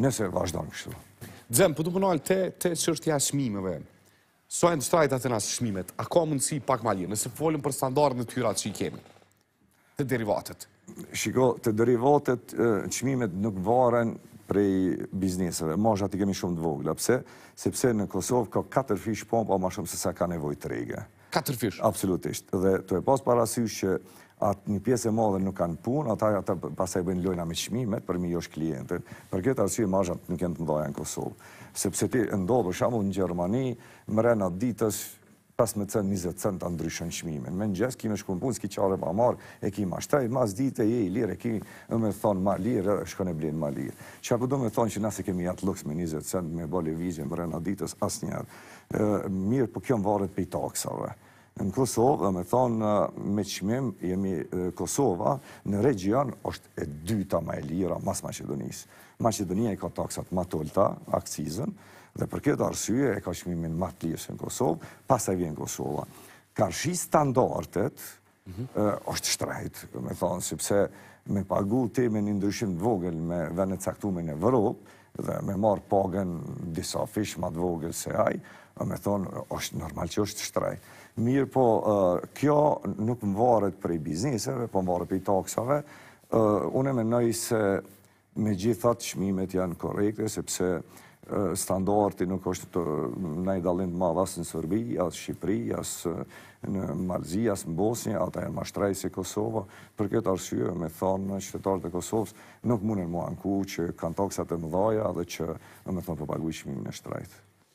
nëse vazhdojnë kështu. Dzem, për po të punal të të qërti shmimeve, so e në atë në shmimet, a ka mundësi pak ma lirë, nëse folim për standarën e tyra që i kemi, të derivatet? Shiko, të derivatet, shmimet nuk varen prej bizneseve, ma shë ati kemi shumë të vogla, pëse? Sepse në Kosovë ka 4 fish pompa, ma shumë se sa ka nevoj të rege. 4 fish? Absolutisht. Dhe të e pas parasysh që atë një pjesë e madhe nuk kanë punë, ata ata pasaj bëjnë lojna me qmimet për mi josh klientë. Për këtë arsye mazhat nuk kanë të ndoja në Kosovë. Sepse ti ndodhë për në Gjermani, mëren në ditës pas me cën 20 centa ndryshon çmimin. Me ngjesh kimë shkon punë, ski qare pa e ki mashtrej mas ditë je i lirë, ki më thon ma lirë, shkon e blen ma lirë. Çfarë po do të thon që na kemi atë luks me 20 cent me bolivizje mëren atë ditës asnjëherë. Ë mirë, po kjo varet pe taksave në Kosovë, dhe me thonë me qmim, jemi Kosova, në region është e dyta ma e lira mas Macedonisë. Macedonia i ka taksat ma tolta, akcizën, dhe për këtë arsye e ka qmimin ma të lirës në Kosovë, pas e vjen Kosova. shi standartet, Mhm. është shtrejt, me thonë, sipse me pagu temi një ndryshim të vogël me venet caktumin e vërëpë, dhe me marë pagën disa fish ma të vogël se ajë, me thonë, është normal që është shtrejt. Mirë po, kjo nuk më varët për i bizniseve, po më varët për i taksave, une me nëjë se me gjithat shmimet janë korekte, sepse standarti nuk është në i dalin të madhë asë në Sërbi, asë Shqipëri, asë në Malzi, asë në Bosnjë, ata e mashtrej se Kosova. për këtë arsye me thonë në qytetarët e Kosovës, nuk mundin mua në ku që kanë toksat e mëdhaja dhe që me thonë përpaguishmi në shtrejtë.